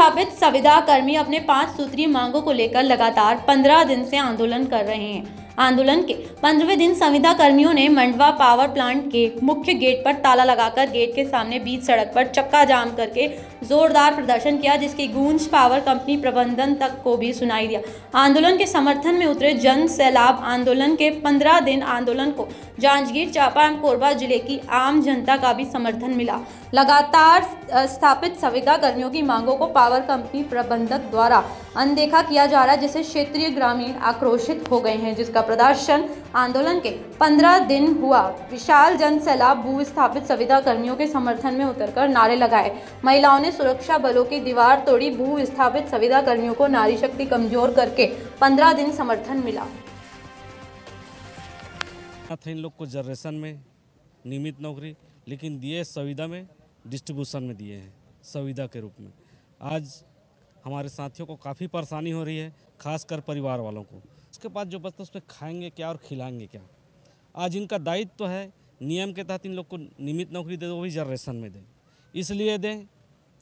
विस्थापित संविदा कर्मी अपने पांच सूत्रीय मांगों को लेकर लगातार पंद्रह दिन से आंदोलन कर रहे हैं आंदोलन के पंद्रहवें दिन संविदा कर्मियों ने मंडवा पावर प्लांट के मुख्य गेट पर ताला लगाकर गेट के सामने बीच सड़क पर चक्का जाम करके जोरदार प्रदर्शन किया जिसकी गूंज पावर कंपनी प्रबंधन तक को भी सुनाई दिया आंदोलन के समर्थन में उतरे जन सैलाब आंदोलन के पंद्रह दिन आंदोलन को जांजगीर चांपा एवं कोरबा जिले की आम जनता का भी समर्थन मिला लगातार स्थापित संविदा कर्मियों की मांगों को पावर कंपनी प्रबंधक द्वारा अनदेखा किया जा रहा है जिससे क्षेत्रीय ग्रामीण आक्रोशित हो गए हैं जिसका प्रदर्शन आंदोलन के पंद्रह दिन हुआ विशाल जन सैलाब भू स्थापित संविदा कर्मियों के समर्थन में उतरकर नारे लगाए महिलाओं ने ने सुरक्षा बलों की दीवार तोड़ी भू विस्थापित संविदा कर्मियों को नारी शक्ति कमजोर करके पंद्रह दिन समर्थन मिला इन लोग को जनरेशन में नियमित नौकरी लेकिन दिए संविदा में डिस्ट्रीब्यूशन में दिए हैं संविदा के रूप में आज हमारे साथियों को काफ़ी परेशानी हो रही है खासकर परिवार वालों को उसके बाद जो बचता है उस पर खाएंगे क्या और खिलाएंगे क्या आज इनका दायित्व तो है नियम के तहत इन लोग को नियमित नौकरी दे दो वही जनरेशन में दें इसलिए दें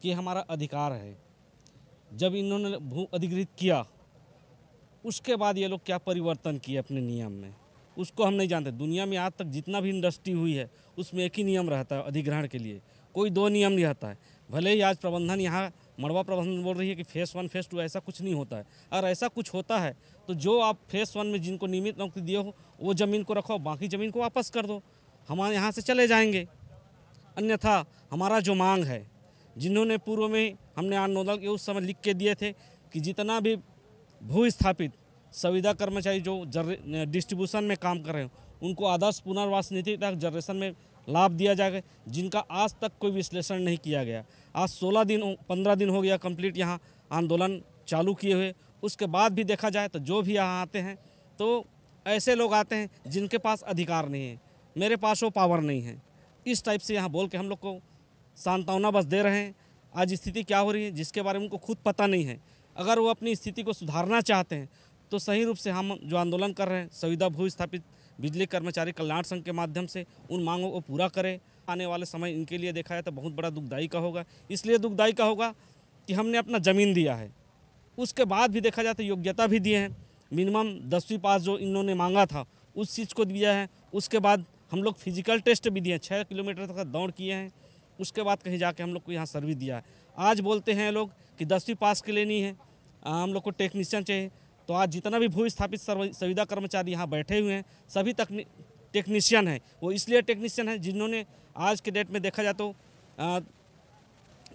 कि हमारा अधिकार है जब इन्होंने भू अधिग्रहित किया उसके बाद ये लोग क्या परिवर्तन किए अपने नियम में उसको हम नहीं जानते दुनिया में आज तक जितना भी इंडस्ट्री हुई है उसमें एक ही नियम रहता है अधिग्रहण के लिए कोई दो नियम नहीं रहता है भले ही आज प्रबंधन यहाँ मड़वा प्रबंधन बोल रही है कि फेस वन फेस टू ऐसा कुछ नहीं होता है अगर ऐसा कुछ होता है तो जो आप फेस वन में जिनको नियमित नौकरी दिए हो वो ज़मीन को रखो बाकी ज़मीन को वापस कर दो हमारे यहाँ से चले जाएंगे अन्यथा हमारा जो मांग है जिन्होंने पूर्व में हमने आन नोदल के उस समय लिख के दिए थे कि जितना भी भूस्थापित संविदा कर्मचारी जो डिस्ट्रीब्यूशन में काम कर रहे हो उनको आदर्श पुनर्वास नीति तक जनरेशन में लाभ दिया जाएगा जिनका आज तक कोई विश्लेषण नहीं किया गया आज 16 दिन 15 दिन हो गया कंप्लीट यहाँ आंदोलन चालू किए हुए उसके बाद भी देखा जाए तो जो भी यहाँ आते हैं तो ऐसे लोग आते हैं जिनके पास अधिकार नहीं है मेरे पास वो पावर नहीं है इस टाइप से यहाँ बोल के हम लोग को सांत्वना बस दे रहे हैं आज स्थिति क्या हो रही है जिसके बारे में उनको खुद पता नहीं है अगर वो अपनी स्थिति को सुधारना चाहते हैं तो सही रूप से हम जो आंदोलन कर रहे हैं सुविधा भू स्थापित बिजली कर्मचारी कल्याण संघ के माध्यम से उन मांगों को पूरा करें आने वाले समय इनके लिए देखा जाए तो बहुत बड़ा दुखदायी का होगा इसलिए दुखदायी का होगा कि हमने अपना ज़मीन दिया है उसके बाद भी देखा जाए तो योग्यता भी दिए हैं मिनिमम दसवीं पास जो इन्होंने मांगा था उस चीज़ को दिया है उसके बाद हम लोग फिजिकल टेस्ट भी दिए हैं छः किलोमीटर तक दौड़ किए हैं उसके बाद कहीं जाके हम लोग को यहाँ सर्विस दिया है आज बोलते हैं लोग कि दसवीं पास के लेनी है हम लोग को टेक्नीशियन चाहिए तो आज जितना भी भू स्थापित सुविधा कर्मचारी यहाँ बैठे हुए हैं सभी तकनी टेक्नीशियन हैं वो इसलिए टेक्नीशियन हैं जिन्होंने आज के डेट में देखा जाए तो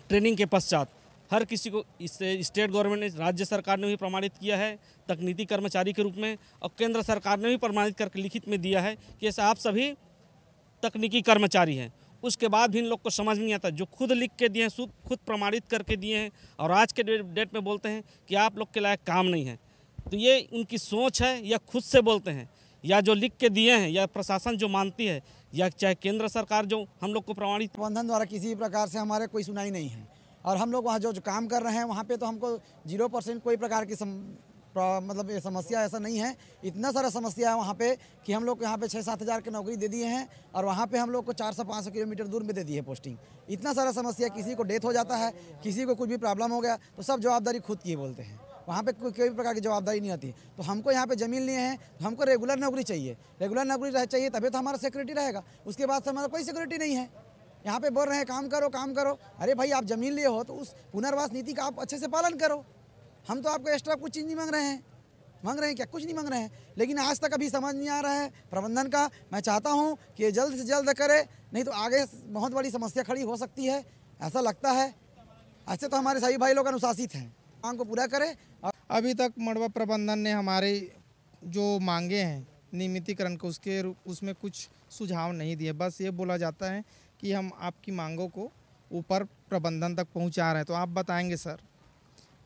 ट्रेनिंग के पश्चात हर किसी को इससे स्टेट गवर्नमेंट ने राज्य सरकार ने भी प्रमाणित किया है तकनीकी कर्मचारी के रूप में और केंद्र सरकार ने भी प्रमाणित करके लिखित में दिया है कि ऐसे आप सभी तकनीकी कर्मचारी हैं उसके बाद भी इन लोग को समझ नहीं आता जो खुद लिख के दिए हैं खुद प्रमाणित करके दिए हैं और आज के डेट में बोलते हैं कि आप लोग के लायक काम नहीं है तो ये उनकी सोच है या खुद से बोलते हैं या जो लिख के दिए हैं या प्रशासन जो मानती है या चाहे केंद्र सरकार जो हम लोग को प्रमाणित प्रबंधन द्वारा किसी भी प्रकार से हमारे कोई सुनाई नहीं है और हम लोग वहाँ जो, जो काम कर रहे हैं वहाँ पे तो हमको जीरो परसेंट कोई प्रकार की मतलब ये समस्या ऐसा नहीं है इतना सारा समस्या है वहाँ पे कि हम लोग को यहाँ पे छः सात हज़ार की नौकरी दे दिए हैं और वहाँ पे हम लोग को चार सौ पाँच सौ किलोमीटर दूर में दे दी है पोस्टिंग इतना सारा समस्या किसी को डेथ हो जाता है किसी को कुछ भी प्रॉब्लम हो गया तो सब जवाबदारी खुद की बोलते हैं वहाँ पे कोई कोई प्रकार की जवाबदारी नहीं आती तो हमको यहाँ पे ज़मीन लिए हैं तो हमको रेगुलर नौकरी चाहिए रेगुलर नौकरी चाहिए तभी तो हमारा सिक्योरिटी रहेगा उसके बाद से हमारा कोई सिक्योरिटी नहीं है यहाँ पे बोल रहे हैं काम करो काम करो अरे भाई आप ज़मीन लिए हो तो उस पुनर्वास नीति का आप अच्छे से पालन करो हम तो आपको एक्स्ट्रा कुछ चीज़ नहीं मांग रहे हैं मांग रहे हैं क्या कुछ नहीं मांग रहे हैं लेकिन आज तक अभी समझ नहीं आ रहा है प्रबंधन का मैं चाहता हूँ कि जल्द से जल्द करे नहीं तो आगे बहुत बड़ी समस्या खड़ी हो सकती है ऐसा लगता है ऐसे तो हमारे सभी भाई लोग अनुशासित हैं मांग को पूरा करें अभी तक मड़वा प्रबंधन ने हमारे जो मांगे हैं नियमितीकरण को उसके उसमें कुछ सुझाव नहीं दिए बस ये बोला जाता है कि हम आपकी मांगों को ऊपर प्रबंधन तक पहुंचा रहे हैं तो आप बताएंगे सर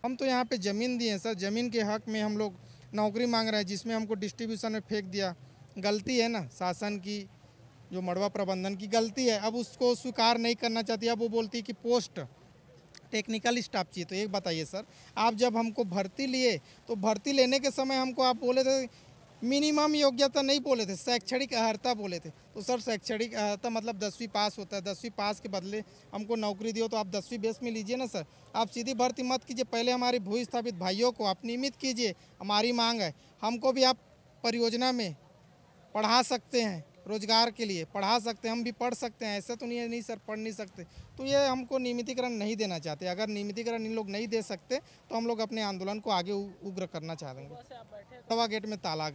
हम तो यहाँ पे ज़मीन दिए हैं सर ज़मीन के हक में हम लोग नौकरी मांग रहे हैं जिसमें हमको डिस्ट्रीब्यूशन में फेंक दिया गलती है ना शासन की जो मड़वा प्रबंधन की गलती है अब उसको स्वीकार नहीं करना चाहती अब वो बोलती है कि पोस्ट टेक्निकल स्टाफ चाहिए तो एक बताइए सर आप जब हमको भर्ती लिए तो भर्ती लेने के समय हमको आप बोले थे मिनिमम योग्यता नहीं बोले थे शैक्षणिक अहर्ता बोले थे तो सर शैक्षणिक अहर्ता मतलब दसवीं पास होता है दसवीं पास के बदले हमको नौकरी दियो तो आप दसवीं बेस में लीजिए ना सर आप सीधी भर्ती मत कीजिए पहले हमारे भू स्थापित भाइयों को आप नियमित कीजिए हमारी मांग है हमको भी आप परियोजना में पढ़ा सकते हैं रोजगार के लिए पढ़ा सकते हैं हम भी पढ़ सकते हैं ऐसा तो नहीं है नहीं सर पढ़ नहीं सकते तो ये हमको नियमितीकरण नहीं देना चाहते अगर नियमितीकरण इन लोग नहीं दे सकते तो हम लोग अपने आंदोलन को आगे उग्र करना चाह देंगे तो- तवा गेट में ताला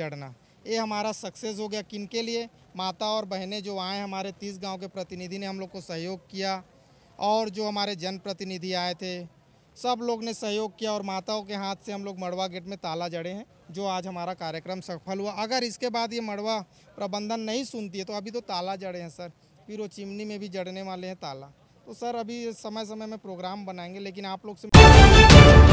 जड़ना ये हमारा सक्सेस हो गया किन के लिए माता और बहनें जो आए हमारे तीस गाँव के प्रतिनिधि ने हम लोग को सहयोग किया और जो हमारे जनप्रतिनिधि आए थे सब लोग ने सहयोग किया और माताओं के हाथ से हम लोग मड़वा गेट में ताला जड़े हैं जो आज हमारा कार्यक्रम सफल हुआ अगर इसके बाद ये मड़वा प्रबंधन नहीं सुनती है तो अभी तो ताला जड़े हैं सर फिर वो चिमनी में भी जड़ने वाले हैं ताला तो सर अभी समय समय में प्रोग्राम बनाएंगे लेकिन आप लोग से